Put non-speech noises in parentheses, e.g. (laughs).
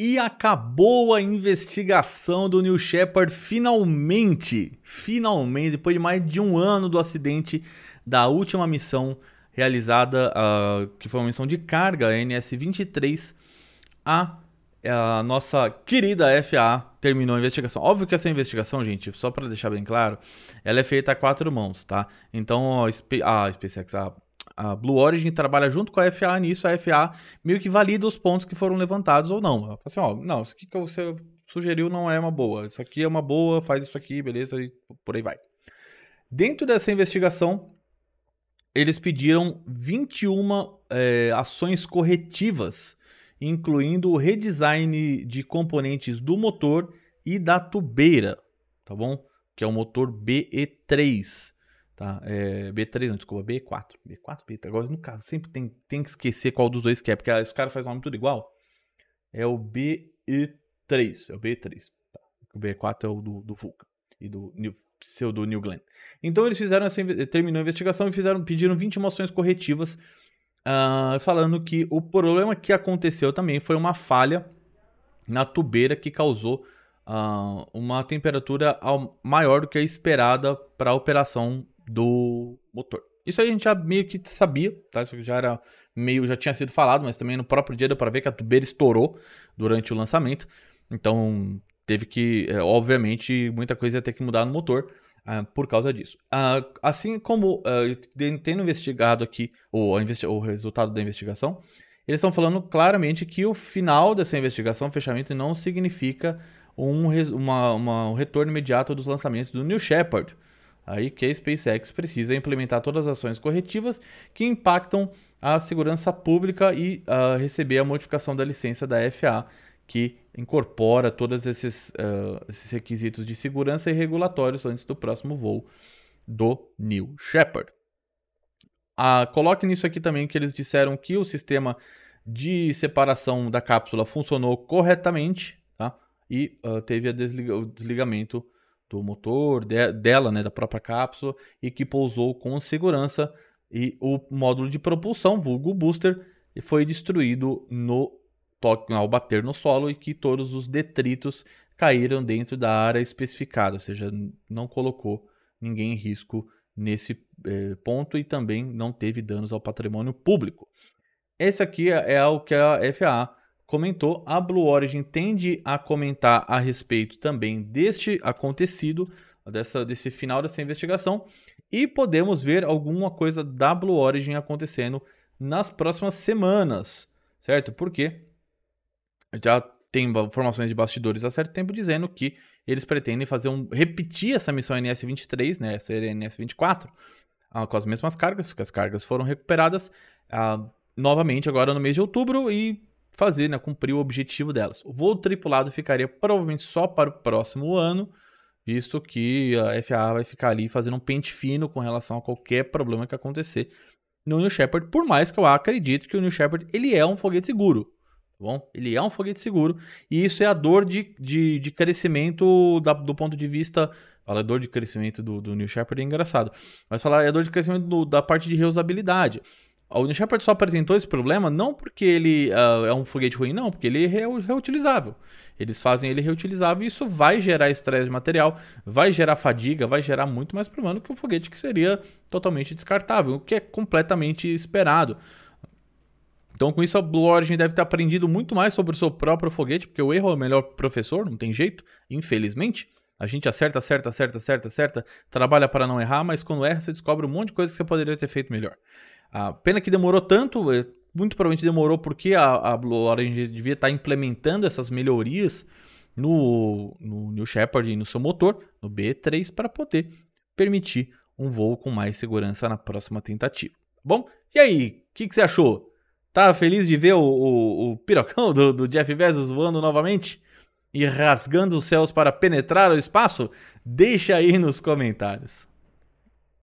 E acabou a investigação do New Shepard finalmente, finalmente, depois de mais de um ano do acidente da última missão realizada, uh, que foi uma missão de carga, NS-23, a, a, nossa querida FAA terminou a investigação. Óbvio que essa investigação, gente, só para deixar bem claro, ela é feita a quatro mãos, tá? Então a, a SpaceX, a a Blue Origin trabalha junto com a FA nisso, a FA meio que valida os pontos que foram levantados ou não. Ela fala assim, ó, não, isso aqui que você sugeriu não é uma boa, isso aqui é uma boa, faz isso aqui, beleza, e por aí vai. Dentro dessa investigação, eles pediram 21 é, eh, ações corretivas, incluindo o redesign de componentes do motor e da tubeira, tá bom? Que é o motor BE3. Tá? É, B3 não, desculpa, B4. B4, B3. Agora no carro sempre tem, tem que esquecer qual dos dois que é, porque os caras fazem o nome tudo igual. É o b 3 É o B3. Tá? O B4 é o do, do Vulcan e do New, do New Glenn. Então eles fizeram essa, terminou a investigação e fizeram, pediram 20 moções corretivas, uh, falando que o problema que aconteceu também foi uma falha na tubeira que causou uh, uma temperatura ao, maior do que a esperada para a operação do motor. Isso aí a gente já meio que sabia, tá? Isso já era meio já tinha sido falado, mas também no próprio dia deu para ver que a tubeira estourou durante o lançamento. Então, teve que, é, obviamente, muita coisa ia ter que mudar no motor ah, por causa disso. Ah, assim como ah, tendo investigado aqui o, o resultado da investigação, eles estão falando claramente que o final dessa investigação, fechamento, não significa um, uma, uma, um retorno imediato dos lançamentos do New Shepard aí que a SpaceX precisa implementar todas as ações corretivas que impactam a segurança pública e uh, receber a modificação da licença da FAA, que incorpora todos esses, uh, esses requisitos de segurança e regulatórios antes do próximo voo do New Shepard. Ah, coloque nisso aqui também que eles disseram que o sistema de separação da cápsula funcionou corretamente tá? e uh, teve desliga o desligamento do motor de, dela, né, da própria cápsula, e que pousou com segurança. E o módulo de propulsão, vulgo booster, foi destruído no ao bater no solo e que todos os detritos caíram dentro da área especificada, ou seja, não colocou ninguém em risco nesse eh, ponto e também não teve danos ao patrimônio público. Esse aqui é, é o que a FAA comentou, a Blue Origin tende a comentar a respeito também deste acontecido, dessa, desse final dessa investigação, e podemos ver alguma coisa da Blue Origin acontecendo nas próximas semanas, certo? Porque já tem informações de bastidores há certo tempo dizendo que eles pretendem fazer um repetir essa missão NS-23, né, essa NS-24, ah, com as mesmas cargas, que as cargas foram recuperadas ah, novamente agora no mês de outubro e fazer, né, cumprir o objetivo delas. O voo tripulado ficaria provavelmente só para o próximo ano, visto que a FAA vai ficar ali fazendo um pente fino com relação a qualquer problema que acontecer no New Shepard, por mais que eu acredito que o New Shepard ele é um foguete seguro, tá bom? Ele é um foguete seguro e isso é a dor de, de, de crescimento da, do ponto de vista Fala dor de crescimento do, do New Shepard é engraçado. Mas falar é dor de crescimento do, da parte de reusabilidade. O New Shepard só apresentou esse problema não porque ele uh, é um foguete ruim, não, porque ele é re reutilizável. Eles fazem ele reutilizável e isso vai gerar estresse de material, vai gerar fadiga, vai gerar muito mais problema do que um foguete que seria totalmente descartável, o que é completamente esperado. Então, com isso, a Blue Origin deve ter aprendido muito mais sobre o seu próprio foguete, porque o erro é o melhor professor, não tem jeito, infelizmente. A gente acerta, acerta, acerta, acerta, acerta, trabalha para não errar, mas quando erra, você descobre um monte de coisa que você poderia ter feito melhor. Ah, pena que demorou tanto, eh, muito provavelmente demorou porque a, a Blue Orange devia estar tá implementando essas melhorias no, no New Shepard e no seu motor, no B3, para poder permitir um voo com mais segurança na próxima tentativa. bom, e aí, o que, que, você achou? Tá feliz de ver o, o, o pirocão (laughs) do, do Jeff Bezos voando novamente? E rasgando os céus para penetrar o espaço? Deixa aí nos comentários.